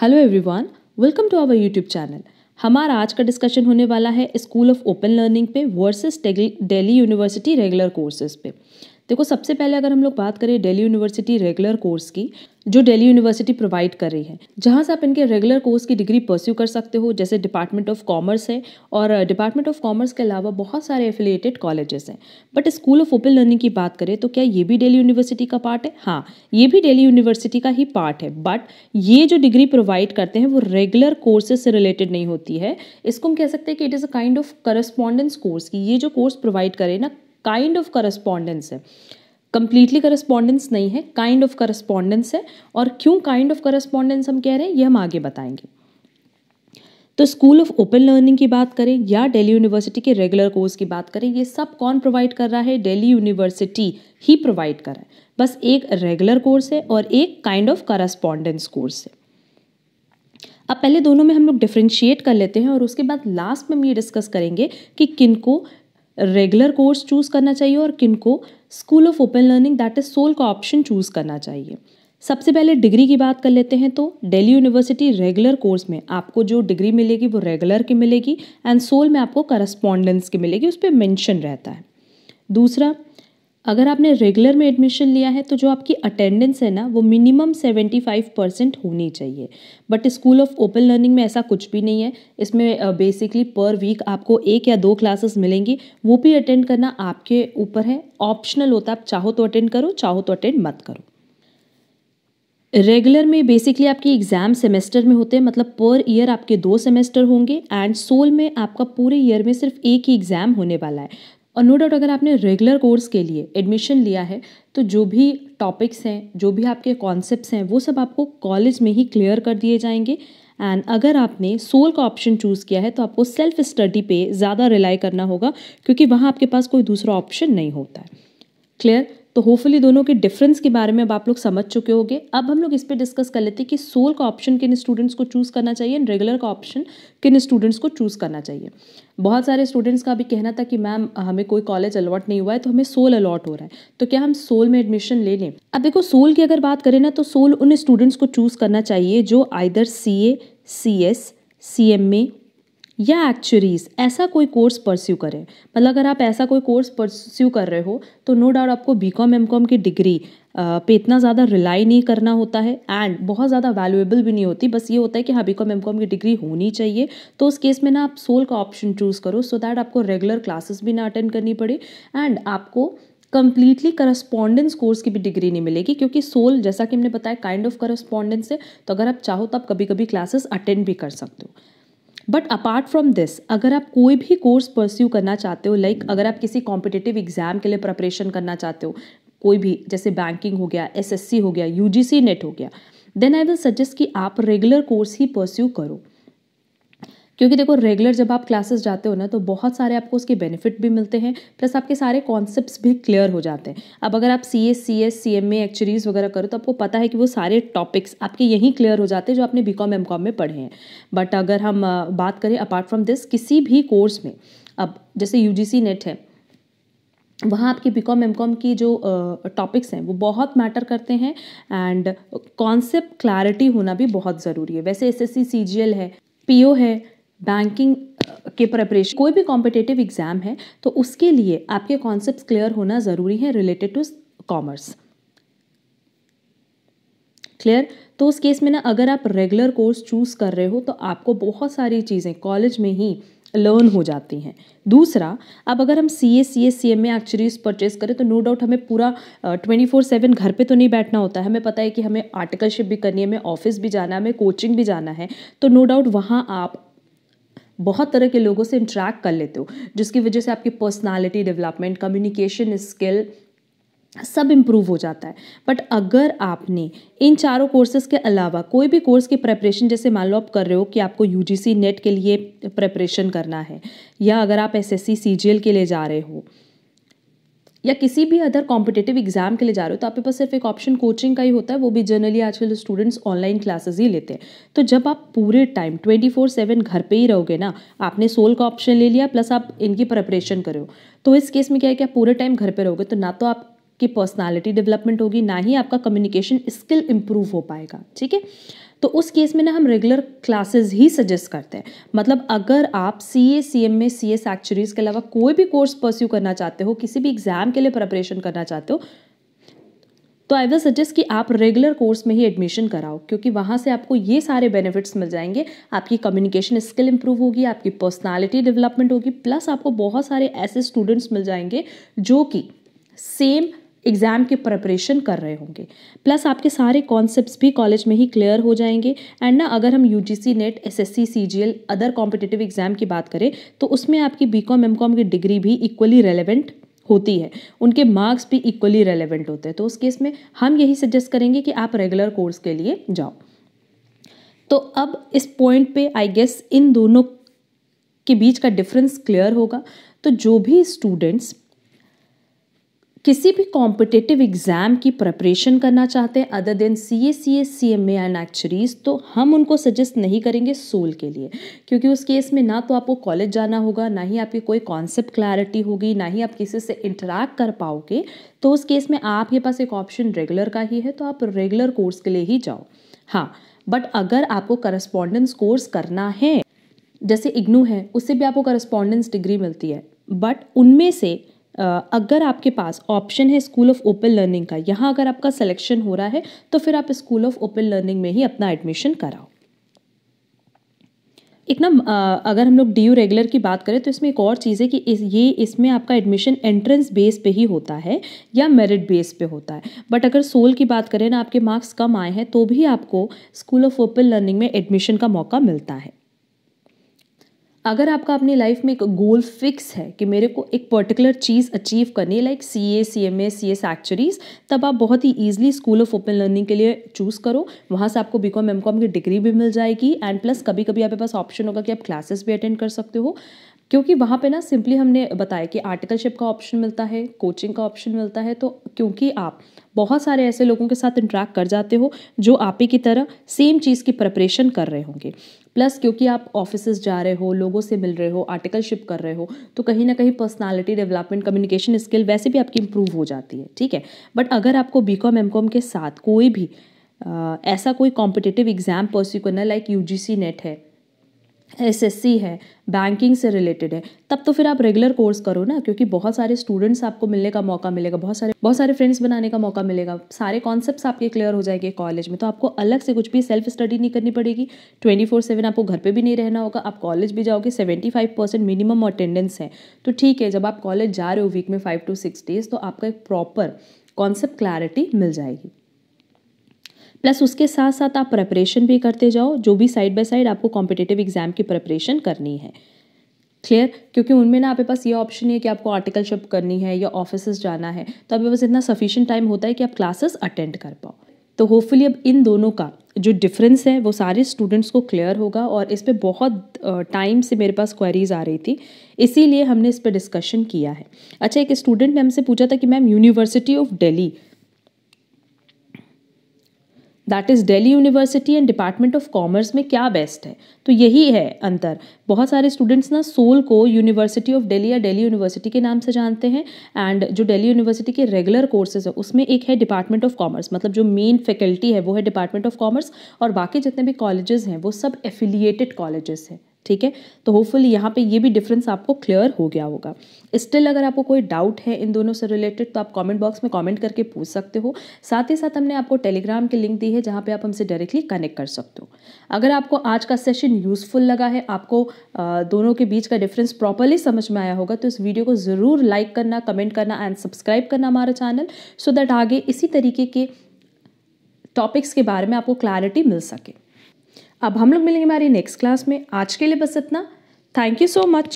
hello everyone welcome to our YouTube channel हमारा आज का डिस्कशन होने वाला है स्कूल ऑफ ओपन लर्निंग पे versus Delhi University regular courses पे देखो सबसे पहले अगर हम लोग बात करें डेली यूनिवर्सिटी रेगुलर कोर्स की जो डेली यूनिवर्सिटी प्रोवाइड कर रही है जहाँ से आप इनके रेगुलर कोर्स की डिग्री परस्यू कर सकते हो जैसे डिपार्टमेंट ऑफ कॉमर्स है और डिपार्टमेंट ऑफ कॉमर्स के अलावा बहुत सारे एफिलिएटेड कॉलेजेस हैं but School of Open Learning की बात करें तो क्या ये भी डेली यूनिवर्सिटी का पार्ट है हाँ ये भी डेली यूनिवर्सिटी का ही पार्ट है बट ये जो डिग्री प्रोवाइड करते हैं वो रेगुलर कोर्सेज से रिलेटेड नहीं होती है इसको हम कह सकते हैं कि it is a kind of correspondence course की ये जो कोर्स प्रोवाइड करें ना काइंड ऑफ करस्पॉन्डेंस है कंप्लीटली करस्पॉन्डेंस नहीं है काइंड ऑफ करस्पॉन्डेंस है और क्यों काइंड ऑफ करस्पॉन्डेंस हम कह रहे हैं ये हम आगे बताएंगे तो स्कूल ऑफ ओपन लर्निंग की बात करें या दिल्ली यूनिवर्सिटी के रेगुलर कोर्स की बात करें ये सब कौन प्रोवाइड कर रहा है दिल्ली यूनिवर्सिटी ही प्रोवाइड कर रहा है बस एक रेगुलर कोर्स है और एक काइंड ऑफ करस्पॉन्डेंस कोर्स है अब पहले दोनों में हम लोग डिफ्रेंशिएट कर लेते हैं और उसके बाद लास्ट में हम ये डिस्कस करेंगे कि किनको रेगुलर कोर्स चूज़ करना चाहिए और किन को School of Open Learning that is SOL का ऑप्शन चूज़ करना चाहिए सबसे पहले डिग्री की बात कर लेते हैं तो दिल्ली यूनिवर्सिटी रेगुलर कोर्स में आपको जो डिग्री मिलेगी वो रेगुलर की मिलेगी एंड सोल में आपको करस्पॉन्डेंस की मिलेगी उस पर मैंशन रहता है दूसरा अगर आपने रेगुलर में एडमिशन लिया है तो जो आपकी अटेंडेंस है ना वो मिनिमम 75 परसेंट होनी चाहिए but School of Open Learning में ऐसा कुछ भी नहीं है इसमें बेसिकली पर वीक आपको एक या दो क्लासेस मिलेंगी वो भी अटेंड करना आपके ऊपर है ऑप्शनल होता है आप चाहो तो अटेंड करो चाहो तो अटेंड मत करो रेगुलर में बेसिकली आपकी एग्ज़ाम सेमेस्टर में होते हैं मतलब पर ईयर आपके दो सेमेस्टर होंगे एंड सोल में आपका पूरे ईयर में सिर्फ एक ही एग्ज़ाम होने वाला है और नो डाउट अगर आपने रेगुलर कोर्स के लिए एडमिशन लिया है तो जो भी टॉपिक्स हैं जो भी आपके कॉन्सेप्ट्स हैं वो सब आपको कॉलेज में ही क्लियर कर दिए जाएंगे एंड अगर आपने सोल का ऑप्शन चूज़ किया है तो आपको सेल्फ स्टडी पे ज़्यादा रिलाई करना होगा क्योंकि वहाँ आपके पास कोई दूसरा ऑप्शन नहीं होता है क्लियर तो होपफुली दोनों के डिफरेंस के बारे में अब आप लोग समझ चुके होंगे अब हम लोग इस पर डिस्कस कर लेते हैं कि सोल का ऑप्शन किन स्टूडेंट्स को चूज़ करना चाहिए एंड रेगुलर का ऑप्शन किन स्टूडेंट्स को चूज़ करना चाहिए बहुत सारे स्टूडेंट्स का अभी कहना था कि मैम हमें कोई कॉलेज अलॉट नहीं हुआ है तो हमें सोल अलॉट हो रहा है तो क्या हम सोल में एडमिशन ले लें अब देखो सोल की अगर बात करें ना तो सोल उन स्टूडेंट्स को चूज़ करना चाहिए जो either C A C S C M A या एक्चुअरीज ऐसा कोई कोर्स परस्यू करें मतलब अगर आप ऐसा कोई कोर्स परस्यू कर रहे हो तो नो डाउट आपको बी कॉम एम कॉम की डिग्री पे इतना ज़्यादा रिलाई नहीं करना होता है एंड बहुत ज़्यादा वैल्यूएबल भी नहीं होती बस ये होता है कि हाँ बी कॉम एम कॉम की डिग्री होनी चाहिए तो उस केस में ना आप सोल का ऑप्शन चूज़ करो सो so दैट आपको रेगुलर क्लासेस भी ना अटेंड करनी पड़े एंड आपको कंप्लीटली करस्पॉन्डेंस कोर्स की भी डिग्री नहीं मिलेगी क्योंकि सोल जैसा कि हमने बताया काइंड ऑफ करस्पॉन्डेंस है तो अगर आप चाहो तो आप कभी कभी क्लासेस अटेंड भी कर सकते हो बट अपार्ट फ्रॉम दिस अगर आप कोई भी कोर्स परस्यू करना चाहते हो लाइक like अगर आप किसी कॉम्पिटेटिव एग्जाम के लिए प्रपरेशन करना चाहते हो कोई भी जैसे बैंकिंग हो गया एस हो गया यू नेट हो गया देन आई विल सजेस्ट कि आप रेगुलर कोर्स ही परस्यू करो क्योंकि देखो रेगुलर जब आप क्लासेस जाते हो ना तो बहुत सारे आपको उसके बेनिफिट भी मिलते हैं प्लस आपके सारे कॉन्सेप्ट भी क्लियर हो जाते हैं अब अगर आप C S C S C M A actuaries वगैरह करो तो आपको पता है कि वो सारे टॉपिक्स आपके यहीं क्लियर हो जाते हैं जो आपने बी कॉम एम कॉम में पढ़े हैं बट अगर हम बात करें अपार्ट फ्रॉम दिस किसी भी कोर्स में अब जैसे यू जी सी नेट है वहाँ आपकी बी कॉम एम कॉम की जो टॉपिक्स uh, हैं वो बहुत मैटर करते हैं एंड कॉन्सेप्ट क्लैरिटी होना भी बहुत ज़रूरी है वैसे S S C C G L है पी ओ है बैंकिंग uh, के प्रेपरेशन कोई भी कॉम्पिटेटिव एग्ज़ाम है तो उसके लिए आपके कॉन्सेप्ट क्लियर होना ज़रूरी है रिलेटेड टू कॉमर्स क्लियर तो उस केस में ना अगर आप रेगुलर कोर्स चूज़ कर रहे हो तो आपको बहुत सारी चीज़ें कॉलेज में ही लर्न हो जाती हैं दूसरा अब अगर हम सी A C S C M में एक्चुअलीज परचेज करें तो नो no डाउट हमें पूरा ट्वेंटी फोर सेवन घर पे तो नहीं बैठना होता है हमें पता है कि हमें आर्टिकलशिप भी करनी है हमें ऑफिस भी जाना है हमें कोचिंग भी जाना है तो नो no डाउट वहाँ आप बहुत तरह के लोगों से इंट्रैक्ट कर लेते हो जिसकी वजह से आपकी पर्सनालिटी डेवलपमेंट कम्युनिकेशन स्किल सब इम्प्रूव हो जाता है बट अगर आपने इन चारों कोर्सेज़ के अलावा कोई भी कोर्स की प्रेपरेशन जैसे मान लो आप कर रहे हो कि आपको यू नेट के लिए प्रेपरेशन करना है या अगर आप एस एस के लिए जा रहे हो या किसी भी अदर कॉम्पिटेटिव एग्जाम के लिए जा रहे हो तो आपके पास सिर्फ एक ऑप्शन कोचिंग का ही होता है वो भी जनरली आजकल स्टूडेंट्स ऑनलाइन क्लासेस ही लेते हैं तो जब आप पूरे टाइम ट्वेंटी फोर सेवन घर पे ही रहोगे ना आपने सोल का ऑप्शन ले लिया प्लस आप इनकी प्रेपरेशन करो तो इस केस में क्या है कि आप पूरे टाइम घर पर रहोगे तो ना तो आप की पर्सनालिटी डेवलपमेंट होगी ना ही आपका कम्युनिकेशन स्किल इंप्रूव हो पाएगा ठीक है तो उस केस में ना हम रेगुलर क्लासेस ही सजेस्ट करते हैं मतलब अगर आप सी ए सी एम में सी एस एक्चुरीज के अलावा कोई भी कोर्स परस्यू करना चाहते हो किसी भी एग्जाम के लिए प्रिपरेशन करना चाहते हो तो आई विल सजेस्ट कि आप रेगुलर कोर्स में ही एडमिशन कराओ क्योंकि वहाँ से आपको ये सारे बेनिफिट्स मिल जाएंगे आपकी कम्युनिकेशन स्किल इंप्रूव होगी आपकी पर्सनालिटी डेवलपमेंट होगी प्लस आपको बहुत सारे ऐसे स्टूडेंट्स मिल जाएंगे जो कि सेम एग्ज़ाम के प्रपरेशन कर रहे होंगे प्लस आपके सारे कॉन्सेप्ट भी कॉलेज में ही क्लियर हो जाएंगे एंड ना अगर हम U G C NET S S C C G L other competitive exam की बात करें तो उसमें आपकी बी कॉम एम कॉम की डिग्री भी इक्वली रेलिवेंट होती है उनके मार्क्स भी इक्वली रेलिवेंट होते हैं तो उस केस में हम यही सजेस्ट करेंगे कि आप रेगुलर कोर्स के लिए जाओ तो अब इस पॉइंट पे आई गेस इन दोनों के बीच का डिफरेंस क्लियर होगा तो जो भी स्टूडेंट्स किसी भी कॉम्पिटिटिव एग्ज़ाम की प्रिपरेशन करना चाहते हैं other than C A C S C M A and actuaries तो हम उनको सजेस्ट नहीं करेंगे सोल के लिए क्योंकि उस केस में ना तो आपको कॉलेज जाना होगा ना ही आपकी कोई कॉन्सेप्ट क्लैरिटी होगी ना ही आप किसी से इंटरेक्ट कर पाओगे तो उस केस में आपके पास एक ऑप्शन रेगुलर का ही है तो आप रेगुलर कोर्स के लिए ही जाओ हाँ बट अगर आपको करस्पॉन्डेंस कोर्स करना है जैसे इग्नू है उससे भी आपको करस्पॉन्डेंस डिग्री मिलती है बट उनमें से अगर आपके पास ऑप्शन है स्कूल ऑफ ओपन लर्निंग का यहाँ अगर आपका सिलेक्शन हो रहा है तो फिर आप स्कूल ऑफ ओपन लर्निंग में ही अपना एडमिशन कराओ एक ना अगर हम लोग डी यू रेगुलर की बात करें तो इसमें एक और चीज़ है कि इस ये इसमें आपका एडमिशन एंट्रेंस बेस पे ही होता है या मेरिट बेस पे होता है बट अगर सोल की बात करें ना आपके मार्क्स कम आए हैं तो भी आपको स्कूल ऑफ ओपन लर्निंग में एडमिशन का मौका मिलता है अगर आपका अपनी लाइफ में एक गोल फिक्स है कि मेरे को एक पर्टिकुलर चीज़ अचीव करनी है like C A C M A C S actuaries तब आप बहुत ही easily School of Open Learning के लिए चूज़ करो वहाँ से आपको बी कॉम एम कॉम की डिग्री भी मिल जाएगी एंड प्लस कभी कभी आपके पास ऑप्शन होगा कि आप क्लासेस भी अटेंड कर सकते हो क्योंकि वहाँ पे ना सिंपली हमने बताया कि आर्टिकलशिप का ऑप्शन मिलता है कोचिंग का ऑप्शन मिलता है तो क्योंकि आप बहुत सारे ऐसे लोगों के साथ इंट्रैक्ट कर जाते हो जो आप ही की तरह सेम चीज़ की प्रिपरेशन कर रहे होंगे प्लस क्योंकि आप ऑफिस जा रहे हो लोगों से मिल रहे हो आर्टिकलशिप कर रहे हो तो कहीं ना कहीं पर्सनालिटी डेवलपमेंट कम्युनिकेशन स्किल वैसे भी आपकी इंप्रूव हो जाती है ठीक है बट अगर आपको बी कॉम एम कॉम के साथ कोई भी आ, ऐसा कोई कॉम्पिटिटिव एग्ज़ाम परस्यू करना like U G C NET है एसएससी है बैंकिंग से रिलेटेड है तब तो फिर आप रेगुलर कोर्स करो ना क्योंकि बहुत सारे स्टूडेंट्स आपको मिलने का मौका मिलेगा बहुत सारे बहुत सारे फ्रेंड्स बनाने का मौका मिलेगा सारे कॉन्सेप्ट्स आपके क्लियर हो जाएंगे कॉलेज में तो आपको अलग से कुछ भी सेल्फ स्टडी नहीं करनी पड़ेगी ट्वेंटी फोर सेवन आपको घर पर भी नहीं रहना होगा आप कॉलेज भी जाओगे seventy five percent minimum attendance है तो ठीक है जब आप कॉलेज जा रहे हो वीक में फाइव टू सिक्स डेज तो आपका एक प्रॉपर कॉन्सेप्ट क्लैरिटी मिल जाएगी प्लस उसके साथ साथ आप प्रेपरेशन भी करते जाओ जो भी साइड बाय साइड आपको कॉम्पिटेटिव एग्जाम की प्रेपरेशन करनी है क्लियर क्योंकि उनमें ना आपके पास ये ऑप्शन है कि आपको आर्टिकलशिप करनी है या ऑफिस जाना है तो आपके पास इतना सफिशियंट टाइम होता है कि आप क्लासेस अटेंड कर पाओ तो होपफुली अब इन दोनों का जो डिफरेंस है वो सारे स्टूडेंट्स को क्लियर होगा और इस पर बहुत टाइम से मेरे पास क्वेरीज आ रही थी इसीलिए हमने इस पर डिस्कशन किया है अच्छा एक स्टूडेंट ने हमसे पूछा था कि ma'am University of Delhi that is Delhi University and Department of Commerce में क्या बेस्ट है तो यही है अंतर बहुत सारे स्टूडेंट्स ना सोल को यूनिवर्सिटी ऑफ डेली या डेली यूनिवर्सिटी के नाम से जानते हैं एंड जो डेली यूनिवर्सिटी के रेगुलर कोर्सेज है उसमें एक है डिपार्टमेंट ऑफ कॉमर्स मतलब जो मेन फैकल्टी है वो है डिपार्टमेंट ऑफ कॉमर्स और बाकी जितने भी कॉलेजेस हैं वो सब एफिलिएटेड कॉलेजेस हैं ठीक है तो होपफुली यहाँ पे ये भी डिफरेंस आपको क्लियर हो गया होगा स्टिल अगर आपको कोई डाउट है इन दोनों से रिलेटेड तो आप कमेंट बॉक्स में कमेंट करके पूछ सकते हो साथ ही साथ हमने आपको टेलीग्राम की लिंक दी है जहाँ पे आप हमसे डायरेक्टली कनेक्ट कर सकते हो अगर आपको आज का सेशन यूज़फुल लगा है आपको दोनों के बीच का डिफरेंस प्रॉपरली समझ में आया होगा तो इस वीडियो को ज़रूर लाइक करना कमेंट करना एंड सब्सक्राइब करना हमारा चैनल सो दैट आगे इसी तरीके के टॉपिक्स के बारे में आपको क्लैरिटी मिल सके अब हम लोग मिलेंगे हमारी नेक्स्ट क्लास में आज के लिए बस इतना थैंक यू सो मच